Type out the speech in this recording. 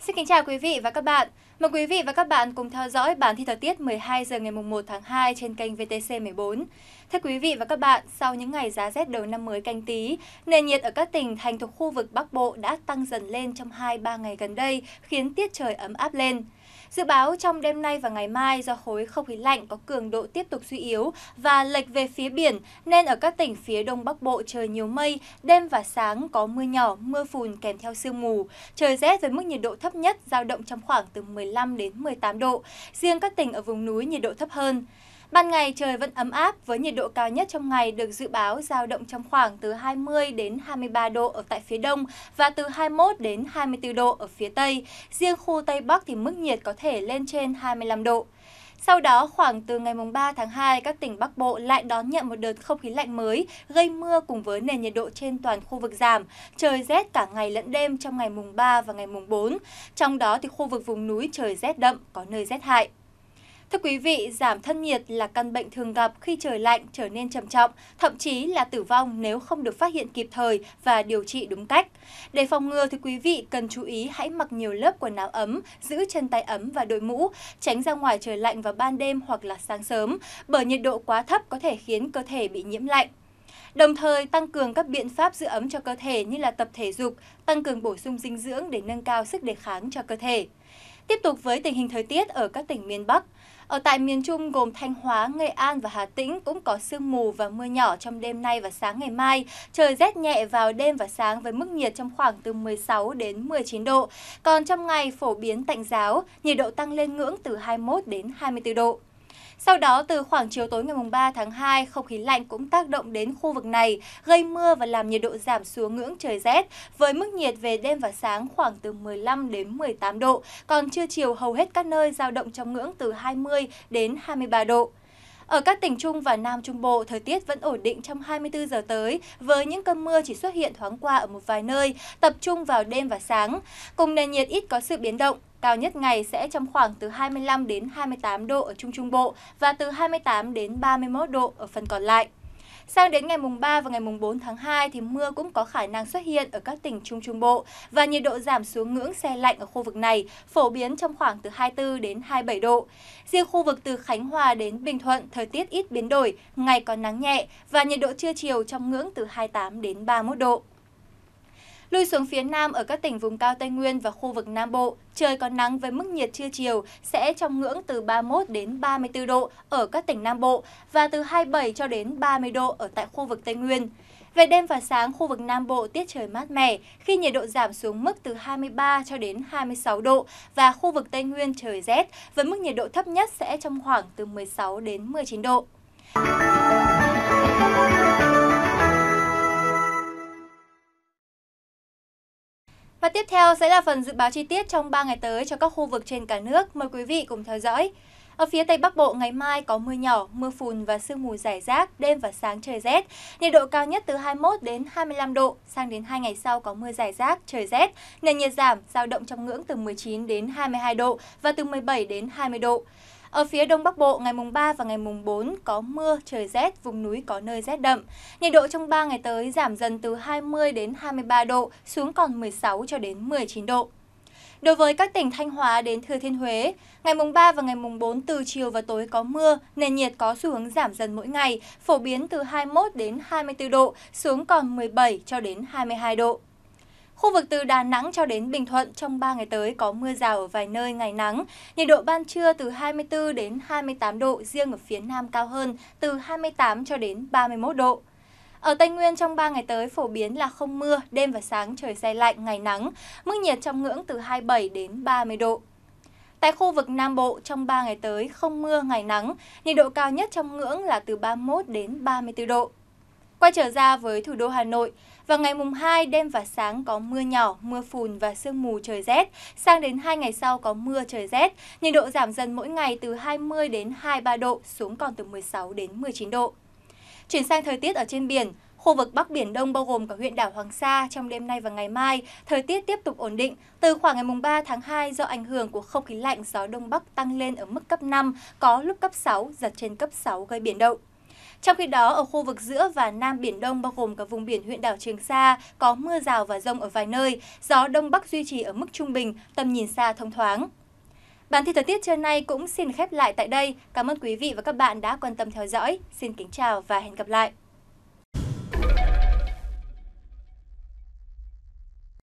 Xin kính chào quý vị và các bạn. Mời quý vị và các bạn cùng theo dõi bản tin thời tiết 12 giờ ngày 1 tháng 2 trên kênh VTC14. Thưa quý vị và các bạn, sau những ngày giá rét đầu năm mới canh tí, nền nhiệt ở các tỉnh thành thuộc khu vực Bắc Bộ đã tăng dần lên trong 2-3 ngày gần đây, khiến tiết trời ấm áp lên. Dự báo trong đêm nay và ngày mai do khối không khí lạnh có cường độ tiếp tục suy yếu và lệch về phía biển nên ở các tỉnh phía đông bắc bộ trời nhiều mây, đêm và sáng có mưa nhỏ, mưa phùn kèm theo sương mù. Trời rét với mức nhiệt độ thấp nhất dao động trong khoảng từ 15 đến 18 độ. Riêng các tỉnh ở vùng núi nhiệt độ thấp hơn. Ban ngày trời vẫn ấm áp với nhiệt độ cao nhất trong ngày được dự báo giao động trong khoảng từ 20 đến 23 độ ở tại phía đông và từ 21 đến 24 độ ở phía tây. Riêng khu Tây Bắc thì mức nhiệt có thể lên trên 25 độ. Sau đó, khoảng từ ngày 3 tháng 2, các tỉnh Bắc Bộ lại đón nhận một đợt không khí lạnh mới, gây mưa cùng với nền nhiệt độ trên toàn khu vực giảm, trời rét cả ngày lẫn đêm trong ngày mùng 3 và ngày mùng 4. Trong đó, thì khu vực vùng núi trời rét đậm, có nơi rét hại. Thưa quý vị, giảm thân nhiệt là căn bệnh thường gặp khi trời lạnh trở nên trầm trọng, thậm chí là tử vong nếu không được phát hiện kịp thời và điều trị đúng cách. Để phòng ngừa thì quý vị cần chú ý hãy mặc nhiều lớp quần áo ấm, giữ chân tay ấm và đội mũ, tránh ra ngoài trời lạnh vào ban đêm hoặc là sáng sớm, bởi nhiệt độ quá thấp có thể khiến cơ thể bị nhiễm lạnh. Đồng thời tăng cường các biện pháp giữ ấm cho cơ thể như là tập thể dục, tăng cường bổ sung dinh dưỡng để nâng cao sức đề kháng cho cơ thể. Tiếp tục với tình hình thời tiết ở các tỉnh miền Bắc. Ở tại miền Trung gồm Thanh Hóa, Nghệ An và Hà Tĩnh cũng có sương mù và mưa nhỏ trong đêm nay và sáng ngày mai. Trời rét nhẹ vào đêm và sáng với mức nhiệt trong khoảng từ 16 đến 19 độ. Còn trong ngày phổ biến tạnh giáo, nhiệt độ tăng lên ngưỡng từ 21 đến 24 độ. Sau đó, từ khoảng chiều tối ngày 3 tháng 2, không khí lạnh cũng tác động đến khu vực này, gây mưa và làm nhiệt độ giảm xuống ngưỡng trời rét, với mức nhiệt về đêm và sáng khoảng từ 15 đến 18 độ, còn trưa chiều hầu hết các nơi giao động trong ngưỡng từ 20 đến 23 độ. Ở các tỉnh Trung và Nam Trung Bộ, thời tiết vẫn ổn định trong 24 giờ tới, với những cơn mưa chỉ xuất hiện thoáng qua ở một vài nơi, tập trung vào đêm và sáng. Cùng nền nhiệt ít có sự biến động, cao nhất ngày sẽ trong khoảng từ 25 đến 28 độ ở Trung Trung Bộ và từ 28 đến 31 độ ở phần còn lại. Sang đến ngày mùng 3 và ngày mùng 4 tháng 2 thì mưa cũng có khả năng xuất hiện ở các tỉnh Trung Trung Bộ và nhiệt độ giảm xuống ngưỡng xe lạnh ở khu vực này, phổ biến trong khoảng từ 24 đến 27 độ. Riêng khu vực từ Khánh Hòa đến Bình Thuận, thời tiết ít biến đổi, ngày có nắng nhẹ và nhiệt độ trưa chiều trong ngưỡng từ 28 đến 31 độ. Lui xuống phía Nam ở các tỉnh vùng cao Tây Nguyên và khu vực Nam Bộ, trời có nắng với mức nhiệt trưa chiều sẽ trong ngưỡng từ 31 đến 34 độ ở các tỉnh Nam Bộ và từ 27 cho đến 30 độ ở tại khu vực Tây Nguyên. Về đêm và sáng, khu vực Nam Bộ tiết trời mát mẻ khi nhiệt độ giảm xuống mức từ 23 cho đến 26 độ và khu vực Tây Nguyên trời rét với mức nhiệt độ thấp nhất sẽ trong khoảng từ 16 đến 19 độ. Và tiếp theo sẽ là phần dự báo chi tiết trong 3 ngày tới cho các khu vực trên cả nước. Mời quý vị cùng theo dõi. Ở phía Tây Bắc Bộ ngày mai có mưa nhỏ, mưa phùn và sương mù rải rác, đêm và sáng trời rét. Nhiệt độ cao nhất từ 21 đến 25 độ, sang đến 2 ngày sau có mưa rải rác, trời rét. Nền nhiệt giảm, dao động trong ngưỡng từ 19 đến 22 độ và từ 17 đến 20 độ. Ở phía Đông Bắc Bộ, ngày mùng 3 và ngày mùng 4 có mưa, trời rét, vùng núi có nơi rét đậm. Nhiệt độ trong 3 ngày tới giảm dần từ 20 đến 23 độ, xuống còn 16 cho đến 19 độ. Đối với các tỉnh Thanh Hóa đến Thừa Thiên Huế, ngày mùng 3 và ngày mùng 4 từ chiều và tối có mưa, nền nhiệt có xu hướng giảm dần mỗi ngày, phổ biến từ 21 đến 24 độ, xuống còn 17 cho đến 22 độ. Khu vực từ Đà Nẵng cho đến Bình Thuận trong 3 ngày tới có mưa rào ở vài nơi ngày nắng. Nhiệt độ ban trưa từ 24 đến 28 độ, riêng ở phía Nam cao hơn từ 28 cho đến 31 độ. Ở Tây Nguyên trong 3 ngày tới phổ biến là không mưa, đêm và sáng trời xe lạnh, ngày nắng, mức nhiệt trong ngưỡng từ 27 đến 30 độ. Tại khu vực Nam Bộ trong 3 ngày tới không mưa, ngày nắng, nhiệt độ cao nhất trong ngưỡng là từ 31 đến 34 độ. Quay trở ra với thủ đô Hà Nội, vào ngày mùng 2 đêm và sáng có mưa nhỏ, mưa phùn và sương mù trời rét, sang đến 2 ngày sau có mưa trời rét, nhiệt độ giảm dần mỗi ngày từ 20 đến 23 độ xuống còn từ 16 đến 19 độ. Chuyển sang thời tiết ở trên biển, Khu vực Bắc Biển Đông bao gồm cả huyện đảo Hoàng Sa trong đêm nay và ngày mai, thời tiết tiếp tục ổn định. Từ khoảng ngày mùng 3 tháng 2 do ảnh hưởng của không khí lạnh gió Đông Bắc tăng lên ở mức cấp 5, có lúc cấp 6, giật trên cấp 6 gây biển động. Trong khi đó, ở khu vực giữa và Nam Biển Đông bao gồm cả vùng biển huyện đảo Trường Sa có mưa rào và rông ở vài nơi, gió Đông Bắc duy trì ở mức trung bình, tầm nhìn xa thông thoáng. Bản tin thời tiết trưa nay cũng xin khép lại tại đây. Cảm ơn quý vị và các bạn đã quan tâm theo dõi. Xin kính chào và hẹn gặp lại.